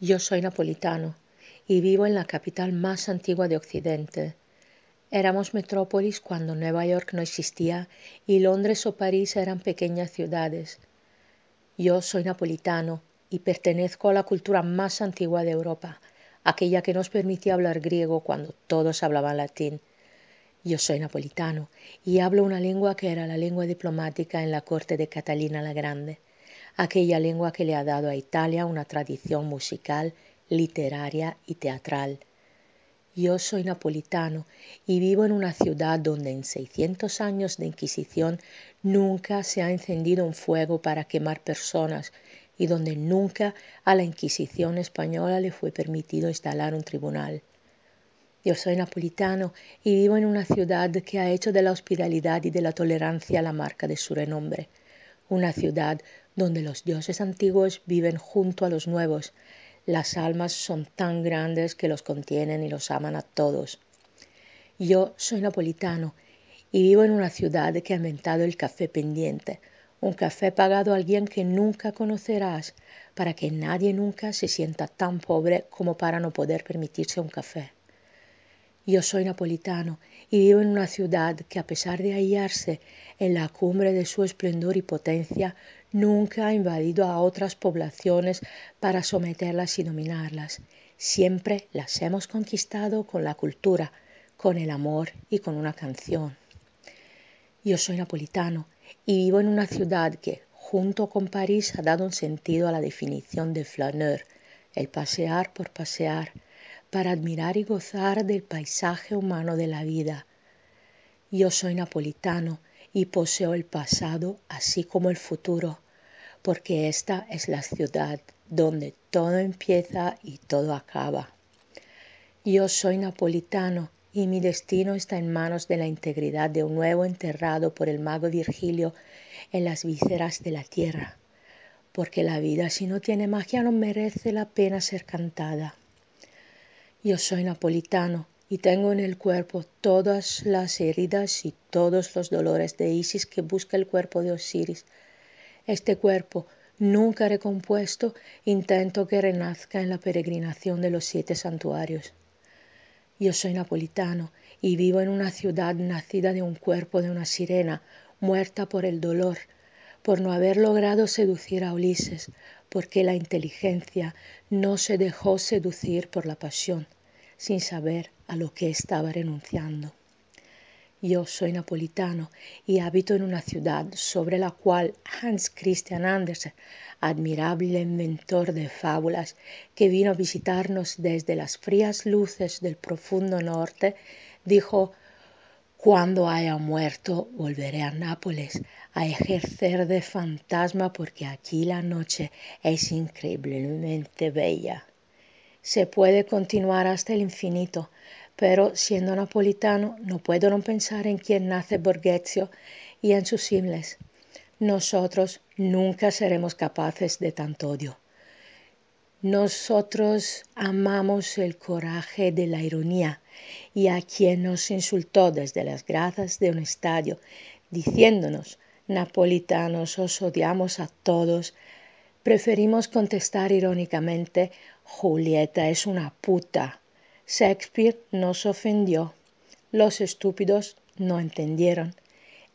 Yo soy napolitano y vivo en la capital más antigua de Occidente. Éramos metrópolis cuando Nueva York no existía y Londres o París eran pequeñas ciudades. Yo soy napolitano y pertenezco a la cultura más antigua de Europa, aquella que nos permitía hablar griego cuando todos hablaban latín. Yo soy napolitano y hablo una lengua que era la lengua diplomática en la corte de Catalina la Grande aquella lengua que le ha dado a Italia una tradición musical, literaria y teatral. Yo soy napolitano y vivo en una ciudad donde en 600 años de Inquisición nunca se ha encendido un fuego para quemar personas y donde nunca a la Inquisición española le fue permitido instalar un tribunal. Yo soy napolitano y vivo en una ciudad que ha hecho de la hospitalidad y de la tolerancia la marca de su renombre, una ciudad donde los dioses antiguos viven junto a los nuevos. Las almas son tan grandes que los contienen y los aman a todos. Yo soy napolitano y vivo en una ciudad que ha inventado el café pendiente, un café pagado a alguien que nunca conocerás para que nadie nunca se sienta tan pobre como para no poder permitirse un café. Yo soy napolitano y vivo en una ciudad que a pesar de hallarse en la cumbre de su esplendor y potencia, nunca ha invadido a otras poblaciones para someterlas y dominarlas. Siempre las hemos conquistado con la cultura, con el amor y con una canción. Yo soy napolitano y vivo en una ciudad que, junto con París, ha dado un sentido a la definición de flaneur, el pasear por pasear, para admirar y gozar del paisaje humano de la vida. Yo soy napolitano y poseo el pasado así como el futuro, porque esta es la ciudad donde todo empieza y todo acaba. Yo soy napolitano y mi destino está en manos de la integridad de un nuevo enterrado por el mago Virgilio en las vísceras de la tierra, porque la vida si no tiene magia no merece la pena ser cantada. Yo soy napolitano y tengo en el cuerpo todas las heridas y todos los dolores de Isis que busca el cuerpo de Osiris. Este cuerpo, nunca recompuesto, intento que renazca en la peregrinación de los siete santuarios. Yo soy napolitano y vivo en una ciudad nacida de un cuerpo de una sirena, muerta por el dolor, por no haber logrado seducir a Ulises, porque la inteligencia no se dejó seducir por la pasión, sin saber a lo que estaba renunciando. Yo soy napolitano y habito en una ciudad sobre la cual Hans Christian Andersen, admirable inventor de fábulas, que vino a visitarnos desde las frías luces del profundo norte, dijo cuando haya muerto, volveré a Nápoles a ejercer de fantasma porque aquí la noche es increíblemente bella. Se puede continuar hasta el infinito, pero siendo napolitano no puedo no pensar en quien nace Borghezio y en sus himnes. Nosotros nunca seremos capaces de tanto odio. Nosotros amamos el coraje de la ironía y a quien nos insultó desde las gradas de un estadio, diciéndonos, napolitanos, os odiamos a todos, preferimos contestar irónicamente, Julieta es una puta. Shakespeare nos ofendió. Los estúpidos no entendieron.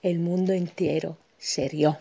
El mundo entero se rió.